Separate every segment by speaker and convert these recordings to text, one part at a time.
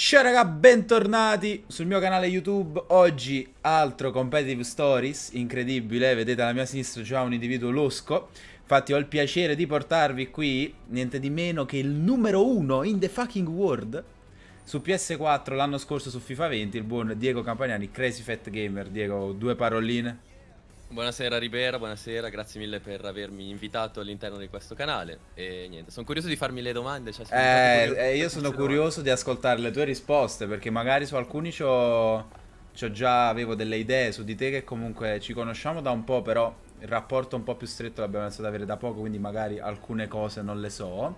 Speaker 1: Ciao raga, bentornati sul mio canale YouTube Oggi altro Competitive Stories, incredibile Vedete alla mia sinistra c'è un individuo losco Infatti ho il piacere di portarvi qui Niente di meno che il numero uno in the fucking world Su PS4 l'anno scorso su FIFA 20 Il buon Diego Campagnani, Crazy Fat Gamer Diego, due paroline
Speaker 2: Buonasera Ribera, buonasera, grazie mille per avermi invitato all'interno di questo canale. E niente, sono curioso di farmi le domande. Cioè eh, curioso, eh,
Speaker 1: io sono curioso di ascoltare le tue risposte perché magari su alcuni c'ho, c'ho già avevo delle idee su di te che comunque ci conosciamo da un po', però il rapporto un po' più stretto l'abbiamo iniziato ad avere da poco, quindi magari alcune cose non le so.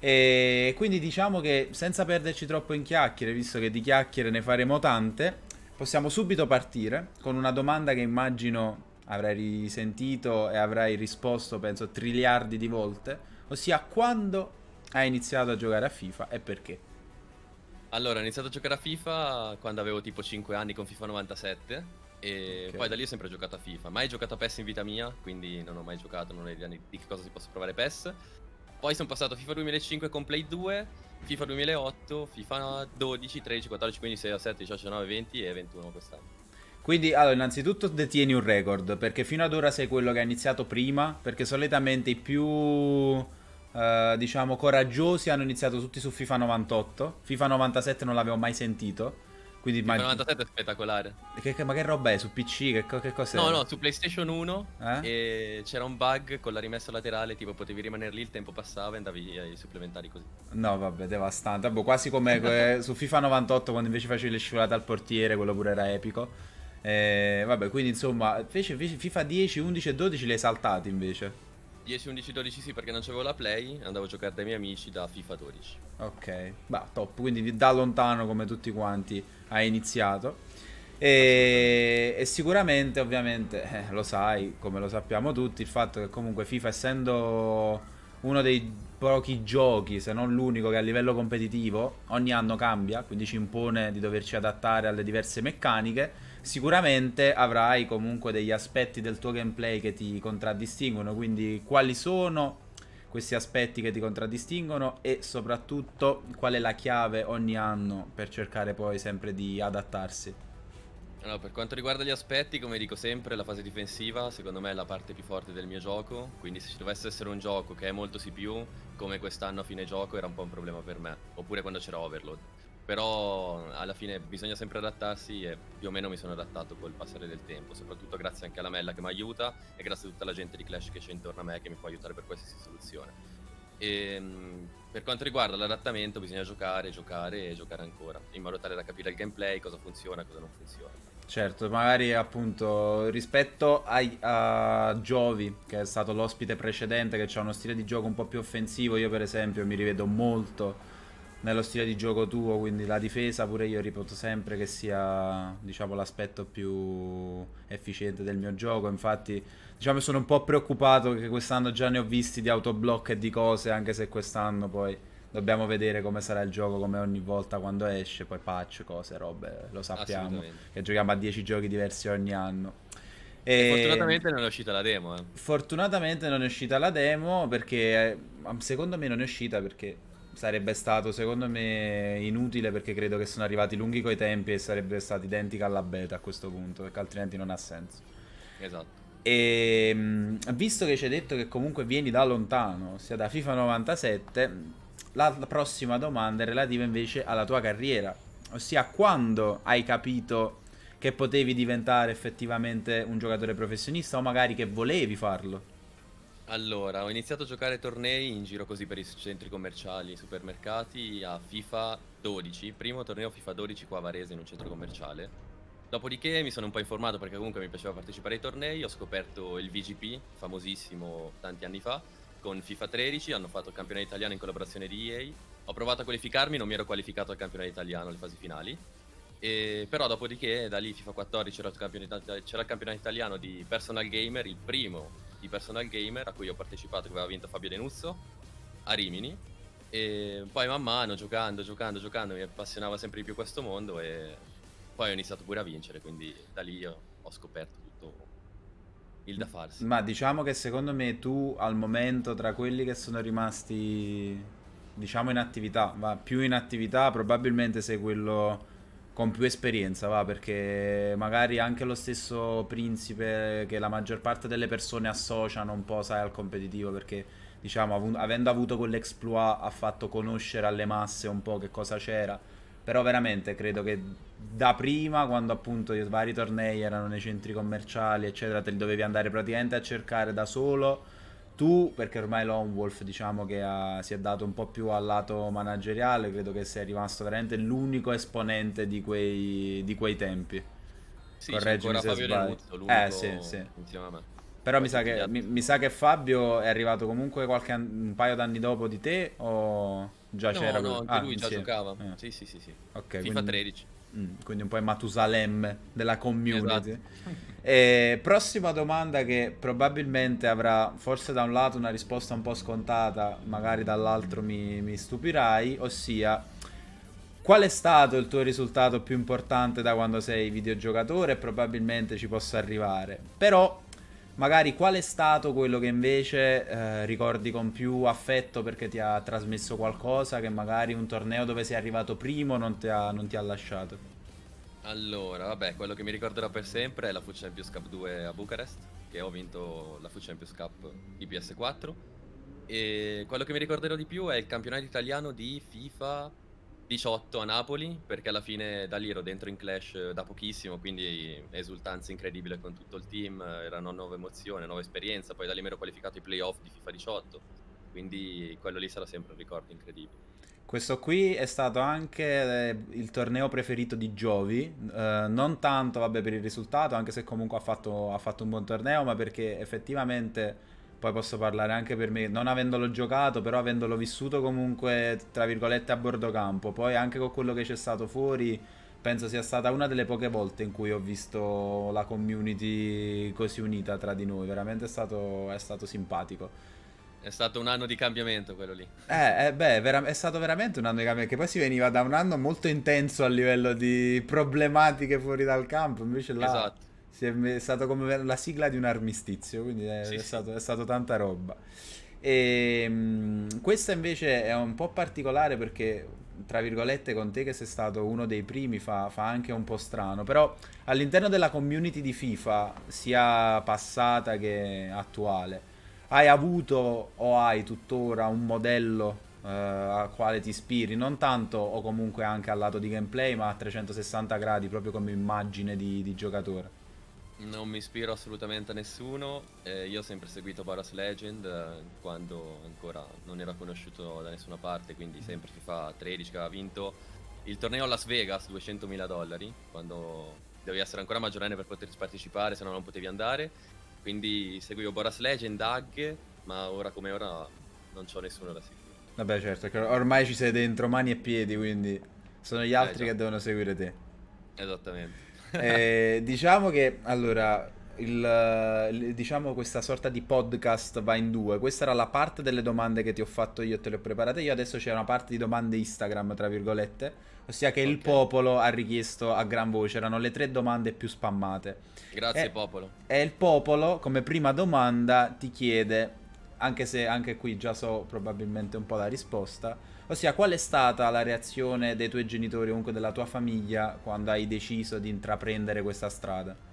Speaker 1: E quindi diciamo che senza perderci troppo in chiacchiere, visto che di chiacchiere ne faremo tante, possiamo subito partire con una domanda che immagino avrai risentito e avrai risposto, penso, triliardi di volte, ossia quando hai iniziato a giocare a FIFA e perché?
Speaker 2: Allora, ho iniziato a giocare a FIFA quando avevo tipo 5 anni con FIFA 97 e okay. poi da lì ho sempre giocato a FIFA. Mai giocato a PES in vita mia, quindi non ho mai giocato, non ho idea di che cosa si possa provare PES. Poi sono passato a FIFA 2005 con Play 2, FIFA 2008, FIFA 12, 13, 14, 15, 16, 17, 18, 19, 20 e 21 quest'anno.
Speaker 1: Quindi, allora, innanzitutto detieni un record, perché fino ad ora sei quello che ha iniziato prima, perché solitamente i più, eh, diciamo, coraggiosi hanno iniziato tutti su FIFA 98. FIFA 97 non l'avevo mai sentito. Quindi FIFA ma... 97
Speaker 2: è spettacolare.
Speaker 1: Che, che, ma che roba è? Su PC? Che, che cos'è? No, no,
Speaker 2: su PlayStation 1 eh? c'era un bug con la rimessa laterale, tipo potevi rimanere lì, il tempo passava e andavi ai supplementari così.
Speaker 1: No, vabbè, devastante. Vabbè, boh, quasi come eh, su FIFA 98 quando invece facevi le scivolate al portiere, quello pure era epico. Eh, vabbè, quindi insomma, invece, FIFA 10, 11 e 12 le hai saltate invece.
Speaker 2: 10, 11, 12 sì perché non c'avevo la play, andavo a giocare dai miei amici da FIFA 12.
Speaker 1: Ok, bah, top, quindi da lontano come tutti quanti hai iniziato. E, e sicuramente, ovviamente, eh, lo sai, come lo sappiamo tutti, il fatto che comunque FIFA essendo uno dei pochi giochi, se non l'unico che a livello competitivo ogni anno cambia, quindi ci impone di doverci adattare alle diverse meccaniche, sicuramente avrai comunque degli aspetti del tuo gameplay che ti contraddistinguono, quindi quali sono questi aspetti che ti contraddistinguono e soprattutto qual è la chiave ogni anno per cercare poi sempre di adattarsi.
Speaker 2: Allora, per quanto riguarda gli aspetti, come dico sempre, la fase difensiva secondo me è la parte più forte del mio gioco, quindi se ci dovesse essere un gioco che è molto CPU, come quest'anno a fine gioco era un po' un problema per me, oppure quando c'era Overload. Però alla fine bisogna sempre adattarsi e più o meno mi sono adattato col passare del tempo, soprattutto grazie anche alla Mella che mi aiuta e grazie a tutta la gente di Clash che c'è intorno a me che mi può aiutare per qualsiasi soluzione. E, ehm, per quanto riguarda l'adattamento bisogna giocare, giocare e giocare ancora, in modo tale da capire il gameplay, cosa funziona e cosa non funziona.
Speaker 1: Certo, magari appunto rispetto ai, a Giovi, che è stato l'ospite precedente, che ha uno stile di gioco un po' più offensivo, io per esempio mi rivedo molto nello stile di gioco tuo, quindi la difesa pure io ripeto sempre che sia diciamo, l'aspetto più efficiente del mio gioco, infatti diciamo, sono un po' preoccupato che quest'anno già ne ho visti di autoblock e di cose, anche se quest'anno poi Dobbiamo vedere come sarà il gioco come ogni volta quando esce, poi patch, cose, robe, lo sappiamo. Che giochiamo a 10 giochi diversi ogni anno. E... fortunatamente
Speaker 2: non è uscita la demo. Eh.
Speaker 1: Fortunatamente non è uscita la demo perché eh, secondo me non è uscita perché sarebbe stato secondo me inutile perché credo che sono arrivati lunghi coi tempi e sarebbe stata identica alla beta a questo punto perché altrimenti non ha senso. Esatto. E ehm, visto che ci hai detto che comunque vieni da lontano, sia da FIFA 97, la prossima domanda è relativa invece alla tua carriera, ossia quando hai capito che potevi diventare effettivamente un giocatore professionista o magari che volevi farlo?
Speaker 2: Allora, ho iniziato a giocare tornei in giro così per i centri commerciali, i supermercati, a FIFA 12, primo torneo FIFA 12 qua a Varese in un centro commerciale. Dopodiché mi sono un po' informato perché comunque mi piaceva partecipare ai tornei, ho scoperto il VGP, famosissimo tanti anni fa, con FIFA 13, hanno fatto il campionato italiano in collaborazione di EA. Ho provato a qualificarmi, non mi ero qualificato al campionato italiano alle fasi finali. E, però dopodiché da lì FIFA 14 c'era il, campionato, c'era il campionato italiano di Personal Gamer, il primo di Personal Gamer a cui ho partecipato, che aveva vinto Fabio Denuzzo, a Rimini. E poi man mano, giocando, giocando, giocando, mi appassionava sempre di più questo mondo e poi ho iniziato pure a vincere, quindi da lì ho scoperto tutto il da farsi.
Speaker 1: Ma diciamo che secondo me tu al momento tra quelli che sono rimasti diciamo in attività, va più in attività probabilmente sei quello con più esperienza, va perché magari anche lo stesso principe che la maggior parte delle persone associano un po' sai al competitivo perché diciamo av- avendo avuto quell'exploit ha fatto conoscere alle masse un po' che cosa c'era, però veramente credo che da prima, quando appunto i vari tornei erano nei centri commerciali, eccetera, te li dovevi andare praticamente a cercare da solo. Tu, perché ormai Lone Wolf diciamo che ha, si è dato un po' più al lato manageriale, credo che sei rimasto veramente l'unico esponente di quei, di quei tempi. Sì, Correggimi se sbaglio. Luzzo, eh, sì, sì. Insieme a me. Però mi sa, che, mi, mi sa, che, Fabio è arrivato comunque qualche, un paio d'anni dopo di te o già no, c'era? No, ah, lui già insieme.
Speaker 2: giocava. Eh. Sì, sì, sì, sì.
Speaker 1: Okay, FIFA quindi... 13. Mm, quindi un po' il Matusalemme della community. Esatto. prossima domanda che probabilmente avrà forse da un lato una risposta un po' scontata, magari dall'altro mi, mi stupirai, ossia qual è stato il tuo risultato più importante da quando sei videogiocatore? Probabilmente ci possa arrivare, però magari qual è stato quello che invece eh, ricordi con più affetto perché ti ha trasmesso qualcosa che magari un torneo dove sei arrivato primo non ti ha, non ti ha lasciato?
Speaker 2: Allora, vabbè, quello che mi ricorderò per sempre è la FUT Champions Cup 2 a Bucarest, che ho vinto la FUT Champions Cup IPS 4. E quello che mi ricorderò di più è il campionato italiano di FIFA 18 a Napoli, perché alla fine da lì ero dentro in clash eh, da pochissimo, quindi esultanza incredibile con tutto il team, eh, era una nuova emozione, nuova esperienza, poi da lì mi ero qualificato ai playoff di FIFA 18, quindi quello lì sarà sempre un ricordo incredibile.
Speaker 1: Questo qui è stato anche eh, il torneo preferito di Giovi, eh, non tanto vabbè, per il risultato, anche se comunque ha fatto, ha fatto un buon torneo, ma perché effettivamente poi posso parlare anche per me, non avendolo giocato, però avendolo vissuto comunque, tra virgolette, a bordo campo, poi anche con quello che c'è stato fuori, penso sia stata una delle poche volte in cui ho visto la community così unita tra di noi, veramente è stato, è stato simpatico.
Speaker 2: È stato un anno di cambiamento quello lì.
Speaker 1: Eh, eh beh, vera- è stato veramente un anno di cambiamento. Che poi si veniva da un anno molto intenso a livello di problematiche fuori dal campo. Invece là. Esatto si è, stato come la sigla di un armistizio, quindi è, sì, è, stato, è stato, tanta roba. E, ehm, mh, questa invece è un po' particolare perché, tra virgolette, con te che sei stato uno dei primi fa, fa anche un po' strano, però all'interno della community di FIFA, sia passata che attuale, hai avuto o hai tuttora un modello eh, al quale ti ispiri, non tanto o comunque anche al lato di gameplay, ma a 360 gradi proprio come immagine di, di giocatore?
Speaker 2: Non mi ispiro assolutamente a nessuno, eh, io ho sempre seguito Baros Legend eh, quando ancora non era conosciuto da nessuna parte, quindi mm. sempre FIFA 13 che aveva vinto il torneo a Las Vegas, 200.000 dollari, quando dovevi essere ancora maggiorenne per poter partecipare, se no non potevi andare, quindi seguivo Boras Legend, Dag, ma ora come ora non ho nessuno da seguire.
Speaker 1: Vabbè certo, ormai ci sei dentro mani e piedi, quindi sono gli eh, altri eh, che devono seguire te.
Speaker 2: Esattamente
Speaker 1: eh, diciamo che allora il, diciamo questa sorta di podcast va in due. Questa era la parte delle domande che ti ho fatto io, te le ho preparate io. Adesso c'è una parte di domande Instagram, tra virgolette, ossia che okay. il popolo ha richiesto a gran voce. Erano le tre domande più spammate.
Speaker 2: Grazie, e, eh, popolo.
Speaker 1: E eh, il popolo, come prima domanda, ti chiede anche se anche qui già so probabilmente un po' la risposta, ossia qual è stata la reazione dei tuoi genitori o comunque della tua famiglia quando hai deciso di intraprendere questa strada?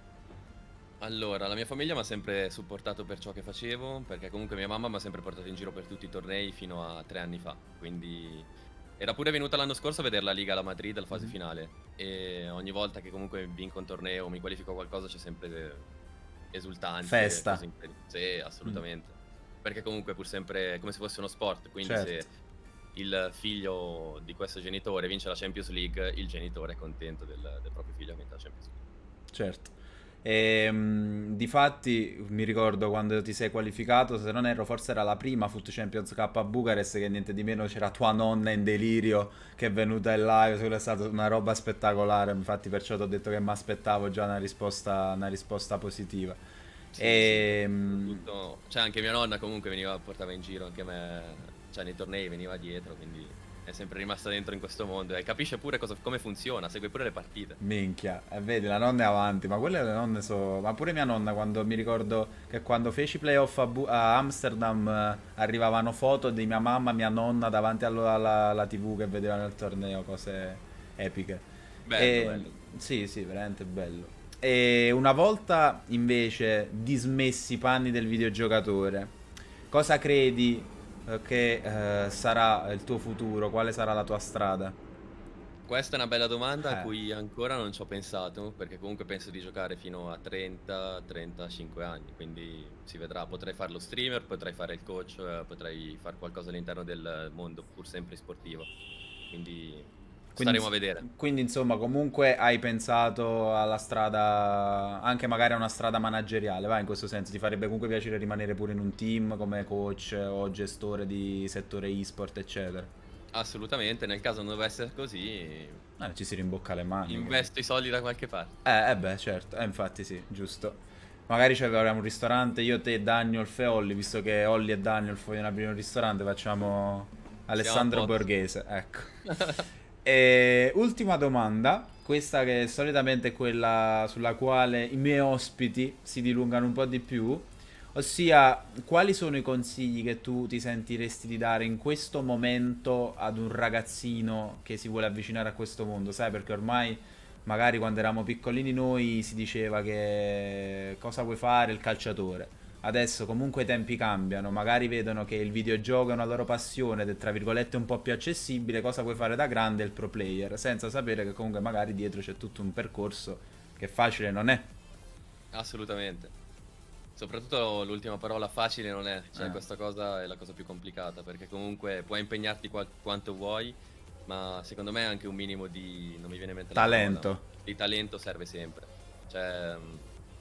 Speaker 2: Allora, la mia famiglia mi ha sempre supportato per ciò che facevo, perché comunque mia mamma mi ha sempre portato in giro per tutti i tornei fino a tre anni fa, quindi era pure venuta l'anno scorso a vedere la Liga alla Madrid alla fase mm-hmm. finale e ogni volta che comunque vinco un torneo o mi qualifico qualcosa c'è sempre esultanza. Festa. Sì, assolutamente. Mm perché comunque pur sempre è come se fosse uno sport, quindi certo. se il figlio di questo genitore vince la Champions League, il genitore è contento del, del proprio figlio che vince la Champions
Speaker 1: League. Certo. E, mh, difatti mi ricordo quando ti sei qualificato, se non erro, forse era la prima Foot Champions Cup a Bucarest, che niente di meno c'era tua nonna in delirio che è venuta in live, è stata una roba spettacolare, infatti perciò ti ho detto che mi aspettavo già una risposta, una risposta positiva. Sì, e, sì, ehm,
Speaker 2: Cioè anche mia nonna comunque veniva, portava in giro anche me, cioè nei tornei veniva dietro, quindi è sempre rimasta dentro in questo mondo e capisce pure cosa, come funziona, segue pure le partite.
Speaker 1: Minchia, eh, vedi, la nonna è avanti, ma quelle le nonne sono... Ma pure mia nonna, quando mi ricordo che quando feci playoff a, Bu- a Amsterdam eh, arrivavano foto di mia mamma e mia nonna davanti alla, alla, alla, tv che vedevano il torneo, cose epiche. Bello, e... Ehm, bello. Sì, sì, veramente bello. E una volta invece dismessi i panni del videogiocatore, cosa credi eh, che eh, sarà il tuo futuro? Quale sarà la tua strada?
Speaker 2: Questa è una bella domanda eh. a cui ancora non ci ho pensato, perché comunque penso di giocare fino a 30-35 anni, quindi si vedrà, potrei fare lo streamer, potrei fare il coach, eh, potrei fare qualcosa all'interno del mondo pur sempre sportivo. Quindi quindi, Staremo a vedere.
Speaker 1: Quindi, insomma, comunque hai pensato alla strada, anche magari a una strada manageriale, va in questo senso? Ti farebbe comunque piacere rimanere pure in un team come coach o gestore di settore e-sport, eccetera?
Speaker 2: Assolutamente, nel caso non dovesse essere così... Eh,
Speaker 1: ci si rimbocca le mani. Investo
Speaker 2: quindi. i soldi da qualche parte.
Speaker 1: Eh, eh beh, certo, eh, infatti sì, giusto. Magari ci avremo un ristorante, io, te, Daniel, Fe, Olli, visto che Olli e Daniel vogliono aprire un ristorante, facciamo Alessandro Borghese, ecco. E ultima domanda, questa che è solitamente è quella sulla quale i miei ospiti si dilungano un po' di più, ossia quali sono i consigli che tu ti sentiresti di dare in questo momento ad un ragazzino che si vuole avvicinare a questo mondo, sai perché ormai magari quando eravamo piccolini noi si diceva che cosa vuoi fare il calciatore adesso comunque i tempi cambiano, magari vedono che il videogioco è una loro passione ed è tra virgolette un po' più accessibile, cosa puoi fare da grande il pro player, senza sapere che comunque magari dietro c'è tutto un percorso che facile non è.
Speaker 2: Assolutamente. Soprattutto l'ultima parola facile non è, cioè eh. questa cosa è la cosa più complicata, perché comunque puoi impegnarti qual- quanto vuoi, ma secondo me anche un minimo di, non mi viene in mente talento. Parola, di talento serve sempre. Cioè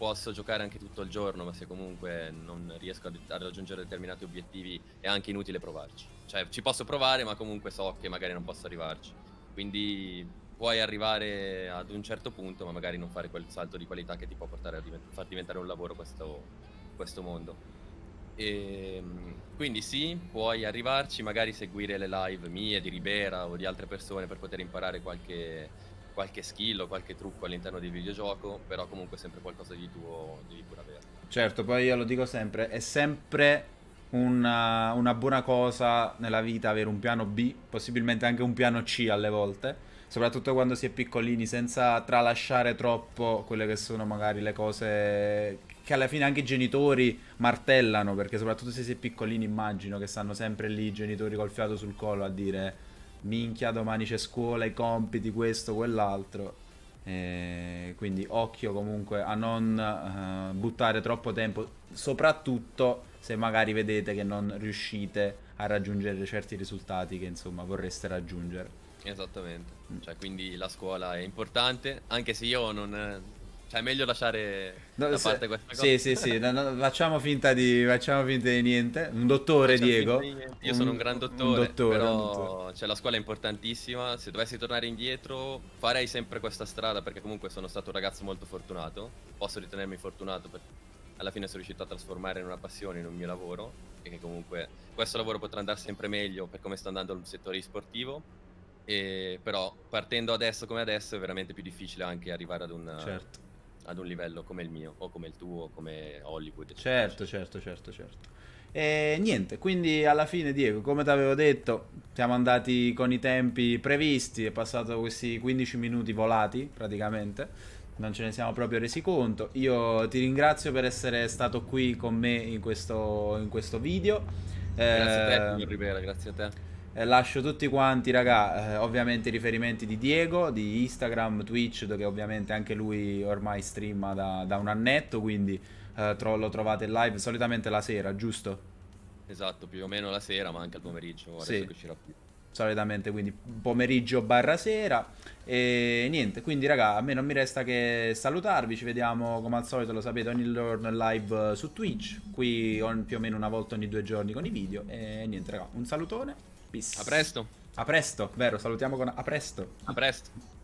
Speaker 2: posso giocare anche tutto il giorno, ma se comunque non riesco a, a, raggiungere determinati obiettivi è anche inutile provarci. Cioè, ci posso provare, ma comunque so che magari non posso arrivarci. Quindi puoi arrivare ad un certo punto, ma magari non fare quel salto di qualità che ti può portare a divent far diventare un lavoro questo, questo mondo. E, ehm, quindi sì, puoi arrivarci, magari seguire le live mie, di Ribera o di altre persone per poter imparare qualche qualche skill o qualche trucco all'interno del videogioco, però comunque sempre qualcosa di tuo devi pure
Speaker 1: avere. Certo, poi io lo dico sempre, è sempre una, una, buona cosa nella vita avere un piano B, possibilmente anche un piano C alle volte, soprattutto quando si è piccolini, senza tralasciare troppo quelle che sono magari le cose che alla fine anche i genitori martellano, perché soprattutto se si è piccolini immagino che stanno sempre lì i genitori col fiato sul collo a dire minchia domani c'è scuola, i compiti, questo, quell'altro. Eh, quindi occhio comunque a non eh, buttare troppo tempo, soprattutto se magari vedete che non riuscite a raggiungere certi risultati che insomma vorreste raggiungere.
Speaker 2: Esattamente, mm. cioè, quindi la scuola è importante, anche se io non, cioè, è meglio lasciare no, da se, parte questa cosa. Sì, sì, sì, no,
Speaker 1: no, facciamo, finta di, facciamo, finta di, niente. Un dottore, facciamo Diego. Io
Speaker 2: un, sono un gran dottore, un dottore però un dottore. Cioè, la scuola è importantissima. Se dovessi tornare indietro, farei sempre questa strada perché comunque sono stato un ragazzo molto fortunato. Posso ritenermi fortunato perché alla fine sono riuscito a trasformare in una passione, in un mio lavoro e che comunque questo lavoro potrà andare sempre meglio per come sta andando il settore sportivo. E, però partendo adesso come adesso è veramente più difficile anche arrivare ad un... Certo ad un livello come il mio o come il tuo o come Hollywood. Certo, certo, certo, certo.
Speaker 1: E niente, quindi alla fine Diego, come ti avevo detto, siamo andati con i tempi previsti, è passato questi 15 minuti volati praticamente, non ce ne siamo proprio resi conto. Io ti ringrazio per essere stato qui con me in questo, in questo video. Grazie a te, ehm, Rivera, grazie a te. Eh, lascio tutti quanti, raga, eh, ovviamente i riferimenti di Diego, di Instagram, Twitch, dove ovviamente anche lui ormai streama da, da un annetto, quindi eh, tro lo trovate live solitamente la sera, giusto?
Speaker 2: Esatto, più o meno la sera, ma anche al pomeriggio, adesso sì. che
Speaker 1: uscirà più solitamente quindi pomeriggio barra sera e niente quindi raga a me non mi resta che salutarvi ci vediamo come al solito lo sapete ogni giorno live su Twitch qui on, più o meno una volta ogni due giorni con i video e niente raga un salutone Peace. A presto. A presto, vero, salutiamo con a presto.
Speaker 2: A presto.